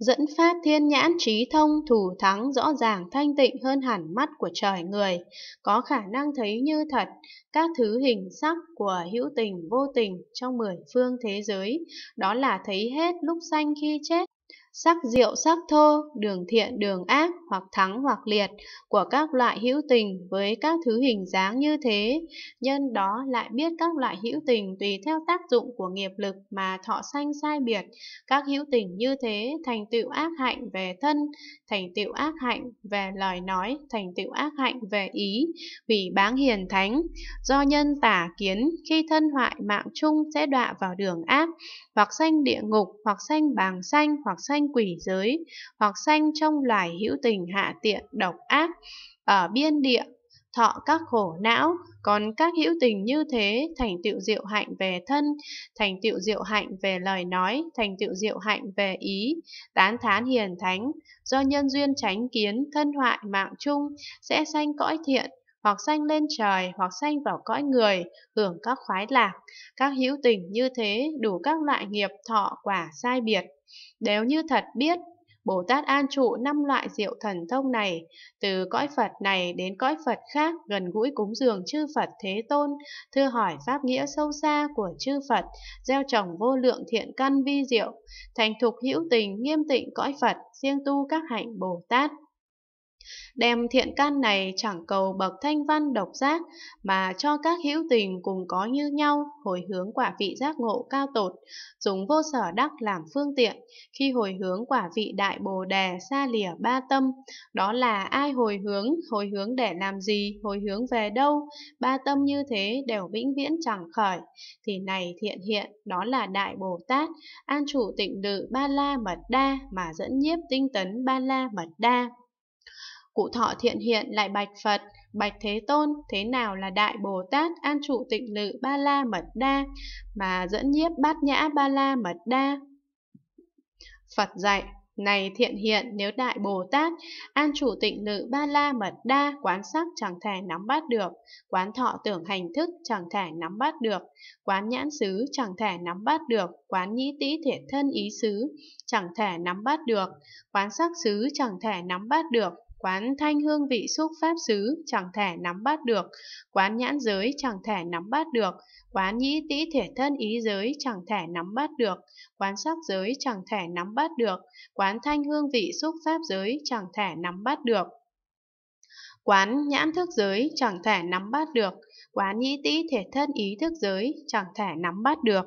dẫn phát thiên nhãn trí thông thủ thắng rõ ràng thanh tịnh hơn hẳn mắt của trời người, có khả năng thấy như thật các thứ hình sắc của hữu tình vô tình trong mười phương thế giới, đó là thấy hết lúc sanh khi chết sắc diệu sắc thô, đường thiện đường ác hoặc thắng hoặc liệt của các loại hữu tình với các thứ hình dáng như thế. Nhân đó lại biết các loại hữu tình tùy theo tác dụng của nghiệp lực mà thọ sanh sai biệt. Các hữu tình như thế thành tựu ác hạnh về thân, thành tựu ác hạnh về lời nói, thành tựu ác hạnh về ý, vì báng hiền thánh. Do nhân tả kiến, khi thân hoại mạng chung sẽ đọa vào đường ác, hoặc sanh địa ngục, hoặc sanh bàng sanh, hoặc sanh sanh quỷ giới hoặc sanh trong loài hữu tình hạ tiện độc ác ở biên địa thọ các khổ não còn các hữu tình như thế thành tựu diệu hạnh về thân thành tựu diệu hạnh về lời nói thành tựu diệu hạnh về ý tán thán hiền thánh do nhân duyên tránh kiến thân hoại mạng chung sẽ sanh cõi thiện hoặc sanh lên trời, hoặc sanh vào cõi người, hưởng các khoái lạc, các hữu tình như thế đủ các loại nghiệp thọ quả sai biệt. Nếu như thật biết, Bồ Tát an trụ năm loại diệu thần thông này, từ cõi Phật này đến cõi Phật khác gần gũi cúng dường chư Phật Thế Tôn, thưa hỏi pháp nghĩa sâu xa của chư Phật, gieo trồng vô lượng thiện căn vi diệu, thành thục hữu tình nghiêm tịnh cõi Phật, siêng tu các hạnh Bồ Tát đem thiện căn này chẳng cầu bậc thanh văn độc giác, mà cho các hữu tình cùng có như nhau, hồi hướng quả vị giác ngộ cao tột, dùng vô sở đắc làm phương tiện, khi hồi hướng quả vị đại bồ đề xa lìa ba tâm, đó là ai hồi hướng, hồi hướng để làm gì, hồi hướng về đâu, ba tâm như thế đều vĩnh viễn chẳng khởi, thì này thiện hiện, đó là đại Bồ Tát, an trụ tịnh lự ba la mật đa mà dẫn nhiếp tinh tấn ba la mật đa. Cụ thọ thiện hiện lại bạch Phật, bạch Thế Tôn, thế nào là Đại Bồ Tát An Trụ Tịnh Lự Ba La Mật Đa, mà dẫn nhiếp bát nhã Ba La Mật Đa. Phật dạy, này thiện hiện nếu Đại Bồ Tát, an trụ tịnh lự ba la mật đa, quán sắc chẳng thể nắm bắt được, quán thọ tưởng hành thức chẳng thể nắm bắt được, quán nhãn xứ chẳng thể nắm bắt được, quán nhĩ tĩ thể thân ý xứ chẳng thể nắm bắt được, quán sắc xứ chẳng thể nắm bắt được, quán thanh hương vị xúc pháp xứ chẳng thể nắm bắt được, quán nhãn giới chẳng thể nắm bắt được, quán nhĩ tĩ thể thân ý giới chẳng thể nắm bắt được, quán sắc giới chẳng thể nắm bắt được, quán thanh hương vị xúc pháp giới chẳng thể nắm bắt được. Quán nhãn thức giới chẳng thể nắm bắt được, quán nhĩ tĩ thể thân ý thức giới chẳng thể nắm bắt được.